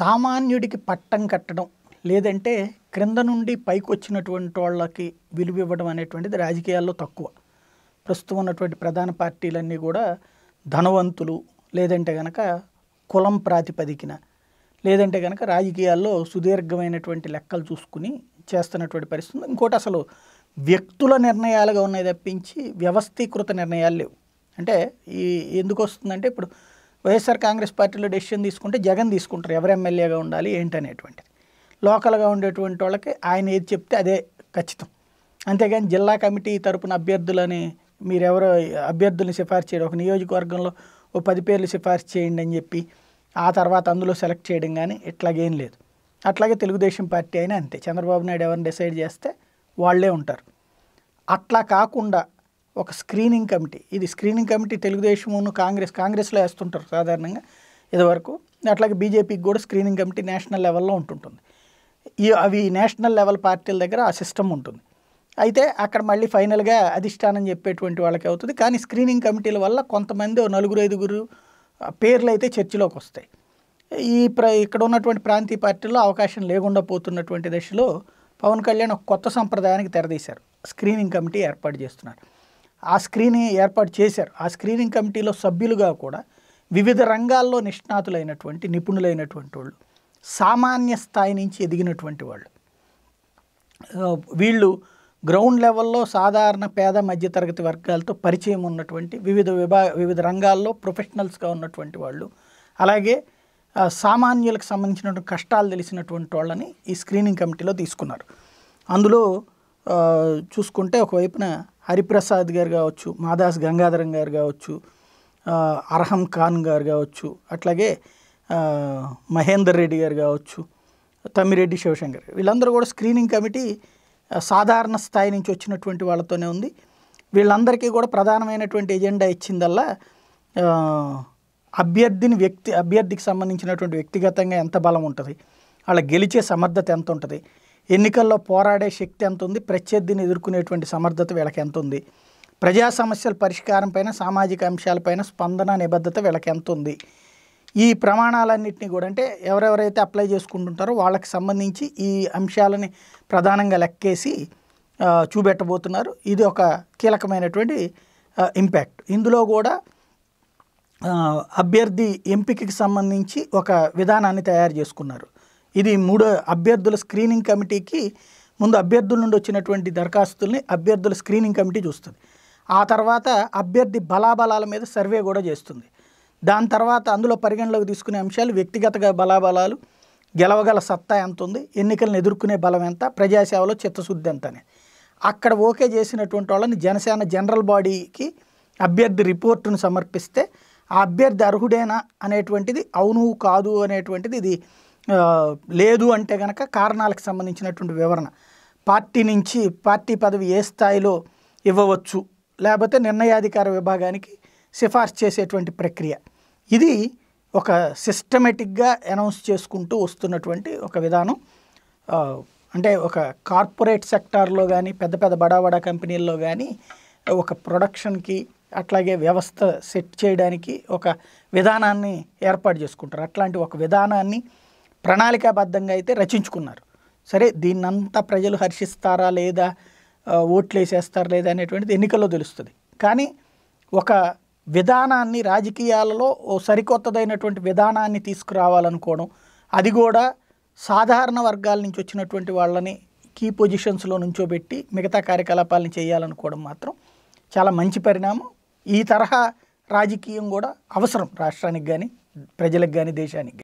సామాన్యుడికి పట్టం కట్టడం లేదంటే క్రింద నుండి పైకి వచ్చినటువంటి వాళ్ళకి విలువ ఇవ్వడం అనేటువంటిది రాజకీయాల్లో తక్కువ ప్రస్తుతం ఉన్నటువంటి ప్రధాన పార్టీలన్నీ కూడా ధనవంతులు లేదంటే కనుక కులం ప్రాతిపదికన లేదంటే కనుక రాజకీయాల్లో సుదీర్ఘమైనటువంటి లెక్కలు చూసుకుని చేస్తున్నటువంటి పరిస్థితి ఇంకోటి అసలు వ్యక్తుల నిర్ణయాలుగా ఉన్నాయి తప్పించి వ్యవస్థీకృత నిర్ణయాలు లేవు అంటే ఈ ఎందుకు వస్తుందంటే ఇప్పుడు వైఎస్ఆర్ కాంగ్రెస్ పార్టీలో డెసిషన్ తీసుకుంటే జగన్ తీసుకుంటారు ఎవరు ఎమ్మెల్యేగా ఉండాలి ఏంటనేటువంటిది లోకల్గా ఉండేటువంటి వాళ్ళకి ఆయన ఏది చెప్తే అదే ఖచ్చితం అంతేగాని జిల్లా కమిటీ తరపున అభ్యర్థులని మీరు ఎవరు అభ్యర్థులను సిఫార్సు చేయడం ఒక నియోజకవర్గంలో ఓ పది పేర్లు సిఫార్సు చేయండి అని చెప్పి ఆ తర్వాత అందులో సెలెక్ట్ చేయడం కానీ ఇట్లాగేం లేదు అట్లాగే తెలుగుదేశం పార్టీ అయినా అంతే చంద్రబాబు నాయుడు ఎవరిని డిసైడ్ చేస్తే వాళ్ళే ఉంటారు అట్లా కాకుండా ఒక స్క్రీనింగ్ కమిటీ ఇది స్క్రీనింగ్ కమిటీ తెలుగుదేశమును కాంగ్రెస్ కాంగ్రెస్లో వేస్తుంటారు సాధారణంగా ఇదివరకు అట్లాగే బీజేపీకి కూడా స్క్రీనింగ్ కమిటీ నేషనల్ లెవెల్లో ఉంటుంటుంది ఈ అవి నేషనల్ లెవెల్ పార్టీల దగ్గర ఆ సిస్టమ్ ఉంటుంది అయితే అక్కడ మళ్ళీ ఫైనల్గా అధిష్టానం చెప్పేటువంటి వాళ్ళకి అవుతుంది కానీ స్క్రీనింగ్ కమిటీల వల్ల కొంతమంది నలుగురు ఐదుగురు పేర్లు అయితే చర్చలోకి వస్తాయి ఈ ప్ర ఇక్కడ ఉన్నటువంటి ప్రాంతీయ పార్టీల్లో అవకాశం లేకుండా పోతున్నటువంటి దశలో పవన్ కళ్యాణ్ ఒక కొత్త సంప్రదాయానికి తెరదీశారు స్క్రీనింగ్ కమిటీ ఏర్పాటు చేస్తున్నారు ఆ స్క్రీనింగ్ ఏర్పాటు చేశారు ఆ స్క్రీనింగ్ కమిటీలో సభ్యులుగా కూడా వివిధ రంగాల్లో నిష్ణాతులైనటువంటి నిపుణులైనటువంటి వాళ్ళు సామాన్య స్థాయి నుంచి ఎదిగినటువంటి వాళ్ళు వీళ్ళు గ్రౌండ్ లెవెల్లో సాధారణ పేద మధ్యతరగతి వర్గాలతో పరిచయం ఉన్నటువంటి వివిధ విభా వివిధ రంగాల్లో ప్రొఫెషనల్స్గా ఉన్నటువంటి వాళ్ళు అలాగే సామాన్యులకు సంబంధించినటువంటి కష్టాలు తెలిసినటువంటి వాళ్ళని ఈ స్క్రీనింగ్ కమిటీలో తీసుకున్నారు అందులో చూసుకుంటే ఒకవైపున హరిప్రసాద్ గారు కావచ్చు మాదాస్ గంగాధరం గారు కావచ్చు అర్హం ఖాన్ గారు కావచ్చు అట్లాగే మహేందర్ రెడ్డి గారు కావచ్చు తమ్మిరెడ్డి శివశంకర్ వీళ్ళందరూ కూడా స్క్రీనింగ్ కమిటీ సాధారణ స్థాయి నుంచి వచ్చినటువంటి వాళ్ళతోనే ఉంది వీళ్ళందరికీ కూడా ప్రధానమైనటువంటి ఎజెండా ఇచ్చిందల్లా అభ్యర్థిని వ్యక్తి అభ్యర్థికి సంబంధించినటువంటి వ్యక్తిగతంగా ఎంత బలం ఉంటుంది వాళ్ళ గెలిచే సమర్థత ఎంత ఉంటుంది ఎన్నికల్లో పోరాడే శక్తి ఎంత ఉంది ప్రత్యర్థిని ఎదుర్కొనేటువంటి సమర్థత వీళ్ళకి ఎంత ఉంది ప్రజా సమస్యల పరిష్కారంపైన సామాజిక అంశాలపైన స్పందన నిబద్ధత వీళ్ళకి ఎంత ఉంది ఈ ప్రమాణాలన్నింటినీ కూడా అంటే ఎవరెవరైతే అప్లై చేసుకుంటుంటారో వాళ్ళకి సంబంధించి ఈ అంశాలని ప్రధానంగా లెక్కేసి చూపెట్టబోతున్నారు ఇది ఒక కీలకమైనటువంటి ఇంపాక్ట్ ఇందులో కూడా అభ్యర్థి ఎంపికకి సంబంధించి ఒక విధానాన్ని తయారు చేసుకున్నారు ఇది మూడో అభ్యర్థుల స్క్రీనింగ్ కమిటీకి ముందు అభ్యర్థుల నుండి వచ్చినటువంటి దరఖాస్తుల్ని అభ్యర్థుల స్క్రీనింగ్ కమిటీ చూస్తుంది ఆ తర్వాత అభ్యర్థి బలాబలాల మీద సర్వే కూడా చేస్తుంది దాని తర్వాత అందులో పరిగణలోకి తీసుకునే అంశాలు వ్యక్తిగత బలాబలాలు గెలవగల సత్తా ఎంత ఉంది ఎన్నికలను ఎదుర్కొనే బలం ఎంత ప్రజాసేవలో చిత్తశుద్ధి ఎంత అక్కడ ఓకే చేసినటువంటి వాళ్ళని జనసేన జనరల్ బాడీకి అభ్యర్థి రిపోర్టును సమర్పిస్తే ఆ అభ్యర్థి అర్హుడేనా అనేటువంటిది అవును కాదు అనేటువంటిది ఇది లేదు అంటే కనుక కారణాలకు సంబంధించినటువంటి వివరణ పార్టీ నుంచి పార్టీ పదవి ఏ స్థాయిలో ఇవ్వవచ్చు లేకపోతే నిర్ణయాధికార విభాగానికి సిఫార్సు చేసేటువంటి ప్రక్రియ ఇది ఒక సిస్టమేటిక్గా అనౌన్స్ చేసుకుంటూ వస్తున్నటువంటి ఒక విధానం అంటే ఒక కార్పొరేట్ సెక్టార్లో కానీ పెద్ద పెద్ద బడాబడా కంపెనీల్లో కానీ ఒక ప్రొడక్షన్కి అట్లాగే వ్యవస్థ సెట్ చేయడానికి ఒక విధానాన్ని ఏర్పాటు చేసుకుంటారు అట్లాంటి ఒక విధానాన్ని ప్రణాళికాబద్ధంగా అయితే రచించుకున్నారు సరే దీన్నంతా ప్రజలు హర్షిస్తారా లేదా ఓట్లు వేసేస్తారా లేదా అనేటువంటిది ఎన్నికల్లో తెలుస్తుంది కానీ ఒక విధానాన్ని రాజకీయాలలో ఓ సరికొత్తదైనటువంటి విధానాన్ని తీసుకురావాలనుకోవడం అది కూడా సాధారణ వర్గాల నుంచి వచ్చినటువంటి వాళ్ళని కీ పొజిషన్స్లో నుంచోబెట్టి మిగతా కార్యకలాపాలను చేయాలనుకోవడం మాత్రం చాలా మంచి పరిణామం ఈ తరహా రాజకీయం కూడా అవసరం రాష్ట్రానికి కానీ ప్రజలకు కానీ దేశానికి